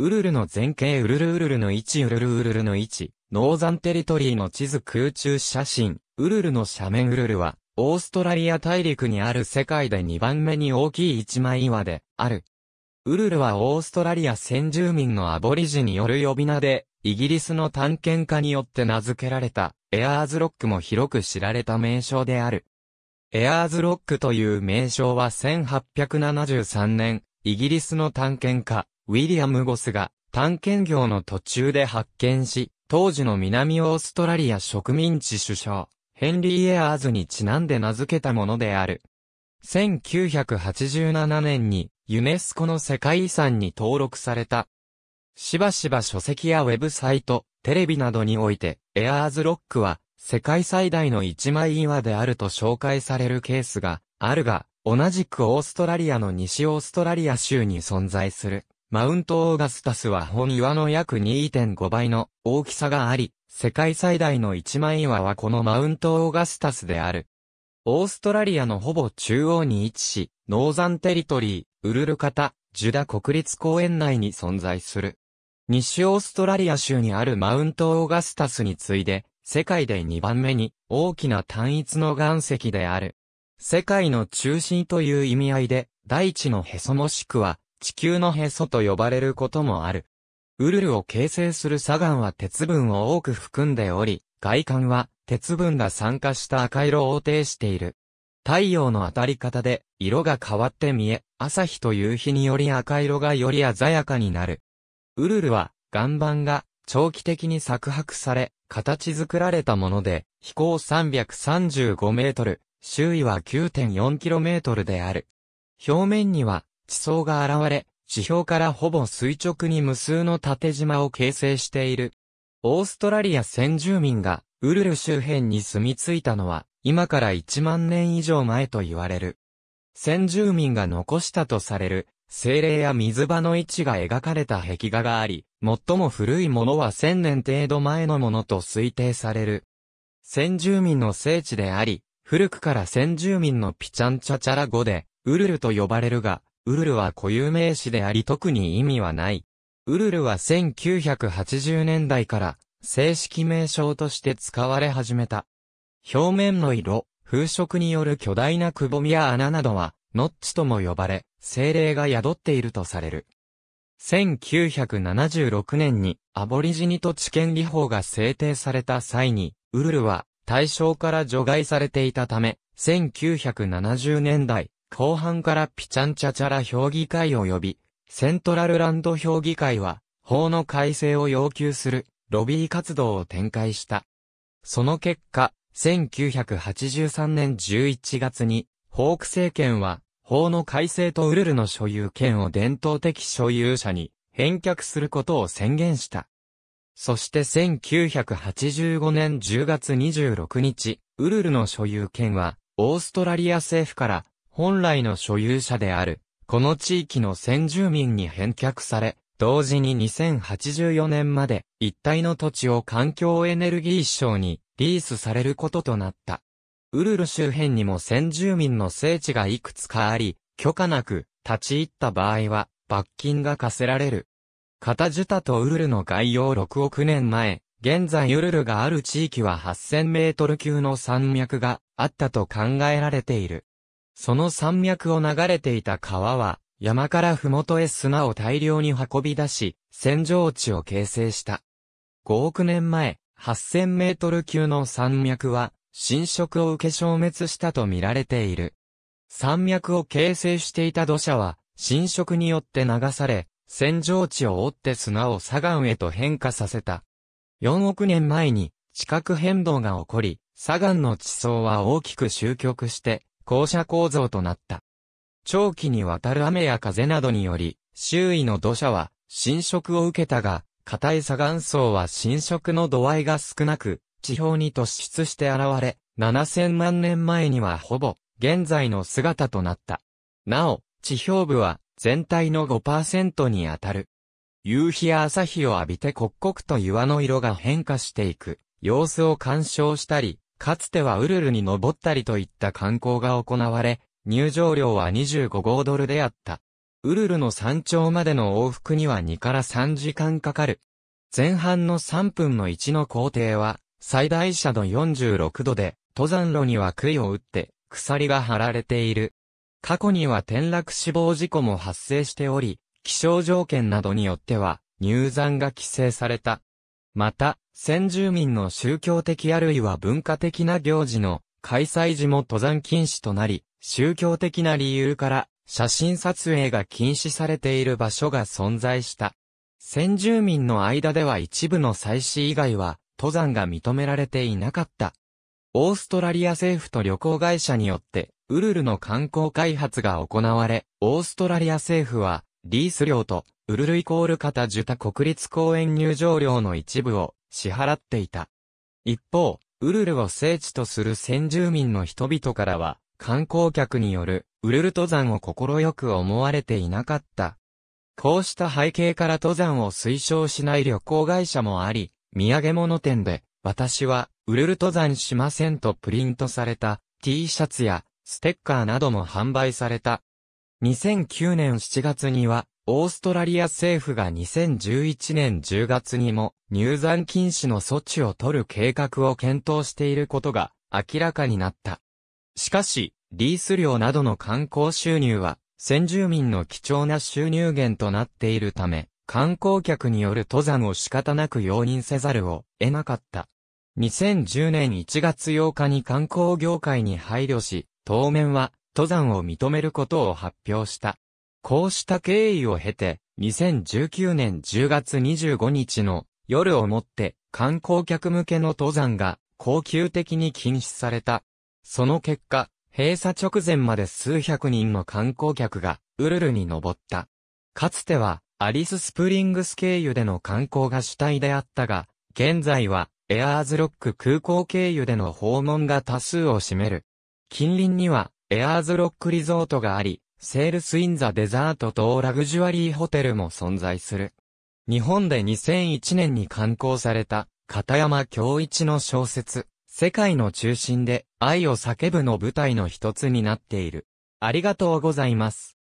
ウルルの前景ウルルウルルの位置ウルルウルルの位置、ノーザンテリトリーの地図空中写真、ウルルの斜面ウルルは、オーストラリア大陸にある世界で2番目に大きい一枚岩で、ある。ウルルはオーストラリア先住民のアボリジによる呼び名で、イギリスの探検家によって名付けられた、エアーズロックも広く知られた名称である。エアーズロックという名称は1873年、イギリスの探検家、ウィリアム・ゴスが探検業の途中で発見し、当時の南オーストラリア植民地首相、ヘンリー・エアーズにちなんで名付けたものである。1987年にユネスコの世界遺産に登録された。しばしば書籍やウェブサイト、テレビなどにおいて、エアーズロックは世界最大の一枚岩であると紹介されるケースがあるが、同じくオーストラリアの西オーストラリア州に存在する。マウントオーガスタスは本岩の約2.5倍の大きさがあり、世界最大の一枚岩はこのマウントオーガスタスである。オーストラリアのほぼ中央に位置し、ノーザンテリトリー、ウルルカタ、ジュダ国立公園内に存在する。西オーストラリア州にあるマウントオーガスタスに次いで、世界で2番目に大きな単一の岩石である。世界の中心という意味合いで、大地のへそもしくは地球のへそと呼ばれることもある。ウルルを形成する砂岩は鉄分を多く含んでおり、外観は鉄分が酸化した赤色を呈している。太陽の当たり方で色が変わって見え、朝日と夕日により赤色がより鮮やかになる。ウルルは岩盤が長期的に削白され、形作られたもので、飛行335メートル、周囲は9 4トルである。表面には地層が現れ、地表からほぼ垂直に無数の縦島を形成している。オーストラリア先住民がウルル周辺に住み着いたのは今から1万年以上前と言われる。先住民が残したとされる精霊や水場の位置が描かれた壁画があり、最も古いものは1000年程度前のものと推定される。先住民の聖地であり、古くから先住民のピチャンチャチャラ語で、ウルルと呼ばれるが、ウルルは固有名詞であり特に意味はない。ウルルは1980年代から正式名称として使われ始めた。表面の色、風色による巨大なくぼみや穴などは、ノッチとも呼ばれ、精霊が宿っているとされる。1976年にアボリジニと知見理法が制定された際に、ウルルは対象から除外されていたため、1970年代、後半からピチャンチャチャラ評議会及び、セントラルランド評議会は、法の改正を要求する、ロビー活動を展開した。その結果、1983年11月に、ホーク政権は、法の改正とウルルの所有権を伝統的所有者に返却することを宣言した。そして1985年10月26日、ウルルの所有権は、オーストラリア政府から本来の所有者である、この地域の先住民に返却され、同時に2084年まで一帯の土地を環境エネルギー省にリースされることとなった。ウルル周辺にも先住民の聖地がいくつかあり、許可なく立ち入った場合は罰金が課せられる。カタジュタとウルルの概要6億年前、現在ウルルがある地域は8000メートル級の山脈があったと考えられている。その山脈を流れていた川は、山から麓へ砂を大量に運び出し、洗浄地を形成した。5億年前、8000メートル級の山脈は、侵食を受け消滅したと見られている。山脈を形成していた土砂は、侵食によって流され、洗浄地を覆って砂を砂岩へと変化させた。4億年前に、地殻変動が起こり、砂岩の地層は大きく終局して、校舎構造となった。長期にわたる雨や風などにより、周囲の土砂は侵食を受けたが、硬い砂岩層は侵食の度合いが少なく、地表に突出して現れ、7000万年前にはほぼ、現在の姿となった。なお、地表部は全体の5%にあたる。夕日や朝日を浴びて刻々と岩の色が変化していく様子を鑑賞したり、かつてはウルルに登ったりといった観光が行われ、入場料は25号ドルであった。ウルルの山頂までの往復には2から3時間かかる。前半の3分の1の工程は、最大斜度46度で、登山路には杭を打って、鎖が張られている。過去には転落死亡事故も発生しており、気象条件などによっては、入山が規制された。また、先住民の宗教的あるいは文化的な行事の開催時も登山禁止となり、宗教的な理由から写真撮影が禁止されている場所が存在した。先住民の間では一部の祭祀以外は登山が認められていなかった。オーストラリア政府と旅行会社によってウルルの観光開発が行われ、オーストラリア政府はリース料とウルルイコールカタジュタ国立公園入場料の一部を支払っていた。一方、ウルルを聖地とする先住民の人々からは、観光客によるウルル登山を心よく思われていなかった。こうした背景から登山を推奨しない旅行会社もあり、土産物店で、私はウルル登山しませんとプリントされた T シャツやステッカーなども販売された。2009年7月にはオーストラリア政府が2011年10月にも入山禁止の措置を取る計画を検討していることが明らかになった。しかし、リース料などの観光収入は先住民の貴重な収入源となっているため、観光客による登山を仕方なく容認せざるを得なかった。2010年1月8日に観光業界に配慮し、当面は登山を認めることを発表した。こうした経緯を経て、2019年10月25日の夜をもって観光客向けの登山が恒久的に禁止された。その結果、閉鎖直前まで数百人の観光客がウルルに登った。かつてはアリススプリングス経由での観光が主体であったが、現在はエアーズロック空港経由での訪問が多数を占める。近隣にはエアーズロックリゾートがあり、セールスインザデザートとラグジュアリーホテルも存在する。日本で2001年に刊行された、片山京一の小説、世界の中心で愛を叫ぶの舞台の一つになっている。ありがとうございます。